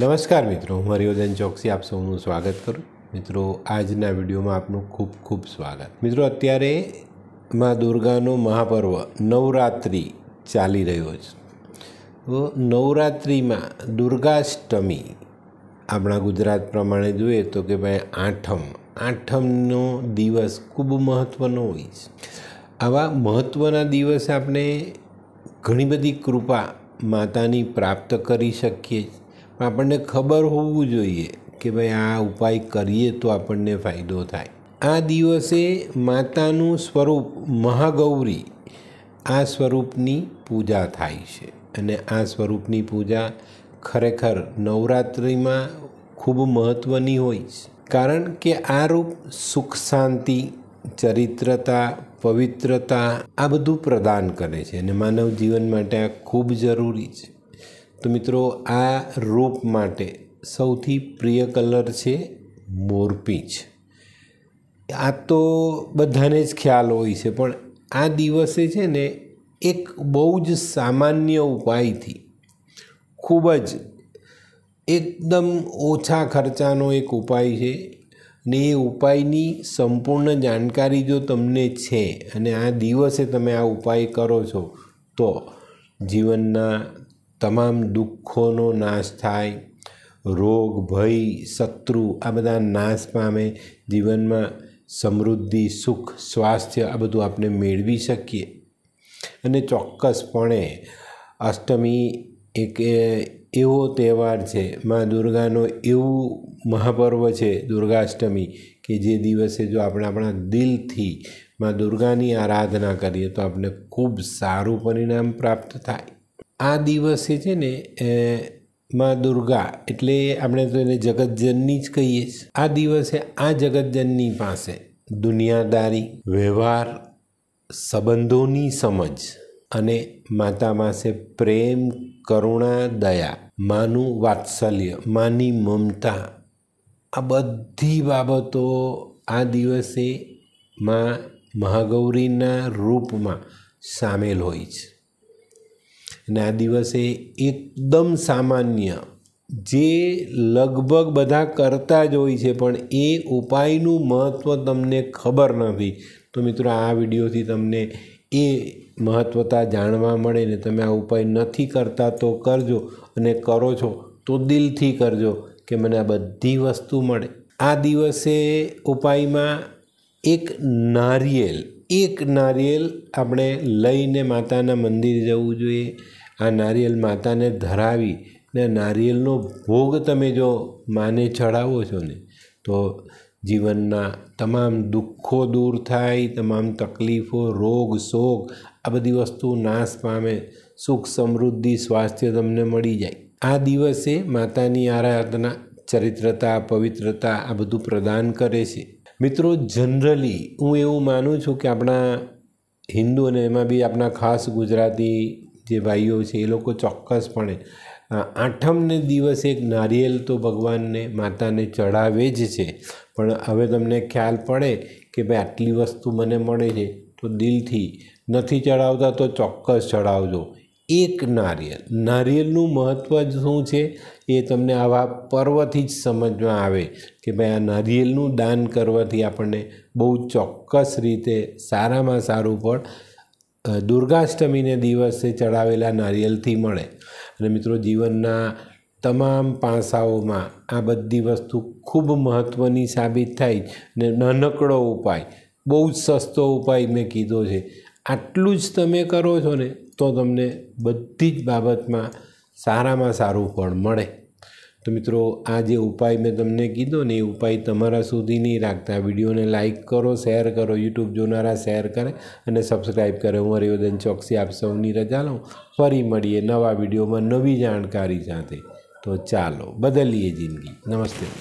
નમસ્કાર મિત્રો હું હરિવર્ધન ચોકસી આપ સૌનું સ્વાગત કરું મિત્રો આજના વિડીયોમાં આપનું ખૂબ ખૂબ સ્વાગત મિત્રો અત્યારે મા દુર્ગાનો મહાપર્વ નવરાત્રિ ચાલી રહ્યો છે તો નવરાત્રિમાં દુર્ગાષ્ટમી આપણા ગુજરાત પ્રમાણે જોઈએ તો કે ભાઈ આઠમ આઠમનો દિવસ ખૂબ મહત્ત્વનો હોય છે આવા મહત્ત્વના દિવસે આપણે ઘણી બધી કૃપા માતાની પ્રાપ્ત કરી શકીએ છીએ આપણને ખબર હોવું જોઈએ કે ભાઈ આ ઉપાય કરીએ તો આપણને ફાયદો થાય આ દિવસે માતાનું સ્વરૂપ મહાગૌરી આ સ્વરૂપની પૂજા થાય છે અને આ સ્વરૂપની પૂજા ખરેખર નવરાત્રિમાં ખૂબ મહત્ત્વની હોય છે કારણ કે આ રૂપ સુખ શાંતિ ચરિત્રતા પવિત્રતા આ બધું પ્રદાન કરે છે અને માનવ જીવન માટે આ ખૂબ જરૂરી છે તો મિત્રો આ રોપ માટે સૌથી પ્રિય કલર છે મોરપીંચ આ તો બધાને જ ખ્યાલ હોય છે પણ આ દિવસે છે ને એક બહુ જ સામાન્ય ઉપાયથી ખૂબ જ એકદમ ઓછા ખર્ચાનો એક ઉપાય છે ને એ ઉપાયની સંપૂર્ણ જાણકારી જો તમને છે અને આ દિવસે તમે આ ઉપાય કરો છો તો જીવનના તમામ દુઃખોનો નાશ થાય રોગ ભય શત્રુ આ બધા નાશ પામે જીવનમાં સમૃદ્ધિ સુખ સ્વાસ્થ્ય આ બધું આપણે મેળવી શકીએ અને ચોક્કસપણે અષ્ટમી એક એવો તહેવાર છે મા દુર્ગાનો એવું મહાપર્વ છે દુર્ગાષ્ટમી કે જે દિવસે જો આપણે આપણા દિલથી મા દુર્ગાની આરાધના કરીએ તો આપણે ખૂબ સારું પરિણામ પ્રાપ્ત થાય આ દિવસે છે ને માં દુર્ગા એટલે આપણે તો એને જગતજનની જ કહીએ છીએ આ દિવસે આ જગતજનની પાસે દુનિયાદારી વ્યવહાર સંબંધોની સમજ અને માતા પાસે પ્રેમ કરુણા દયા માનું વાત્સલ્ય માની મમતા આ બધી બાબતો આ દિવસે માં મહાગૌરીના રૂપમાં સામેલ હોય છે અને આ દિવસે એકદમ સામાન્ય જે લગભગ બધા કરતા જ હોય છે પણ એ ઉપાયનું મહત્ત્વ તમને ખબર નથી તો મિત્રો આ વિડીયોથી તમને એ મહત્ત્વતા જાણવા મળે ને તમે આ ઉપાય નથી કરતા તો કરજો અને કરો છો તો દિલથી કરજો કે મને આ બધી વસ્તુ મળે આ દિવસે ઉપાયમાં એક નારિયેલ એક નારિયેલ આપણે લઈને માતાના મંદિર જવું જોઈએ આ નારિયેલ માતાને ધરાવી ને નારિયેલનો ભોગ તમે જો માને ચડાવો છો ને તો જીવનના તમામ દુઃખો દૂર થાય તમામ તકલીફો રોગ શોક આ બધી વસ્તુ નાશ પામે સુખ સમૃદ્ધિ સ્વાસ્થ્ય તમને મળી જાય આ દિવસે માતાની આરાધના ચરિત્રતા પવિત્રતા આ બધું પ્રદાન કરે છે મિત્રો જનરલી હું એવું માનું છું કે આપણા હિન્દુ અને એમાં બી આપણા ખાસ ગુજરાતી જે ભાઈઓ છે એ લોકો ચોક્કસપણે આઠમને દિવસ એક નારિયેલ તો ભગવાનને માતાને ચઢાવે જ છે પણ હવે તમને ખ્યાલ પડે કે ભાઈ આટલી વસ્તુ મને મળે છે તો દિલથી નથી ચઢાવતા તો ચોક્કસ ચઢાવજો એક નારિયેલ નારિયેલનું મહત્ત્વ શું છે એ તમને આવા પર્વથી જ સમજમાં આવે કે ભાઈ આ નારિયેલનું દાન કરવાથી આપણને બહુ ચોક્કસ રીતે સારામાં સારું ફળ દુર્ગાષ્ટમીને દિવસે ચડાવેલા નારિયેલથી મળે અને મિત્રો જીવનના તમામ પાસાઓમાં આ બધી વસ્તુ ખૂબ મહત્ત્વની સાબિત થાય ને નાનકડો ઉપાય બહુ જ સસ્તો ઉપાય મેં કીધો છે આટલું જ તમે કરો છો ને તો તમને બધી જ બાબતમાં સારામાં સારું ફળ મળે તો મિત્રો આ જે ઉપાય મેં તમને કીધો ને એ ઉપાય તમારા સુધી નહીં રાખતા વિડીયોને લાઇક કરો શેર કરો યુટ્યુબ જોનારા શેર કરે અને સબસ્ક્રાઈબ કરે હું હરિવર્ધન ચોકસી આપ સૌની રજા લઉં ફરી મળીએ નવા વિડીયોમાં નવી જાણકારી સાથે તો ચાલો બદલીએ જિંદગી નમસ્તે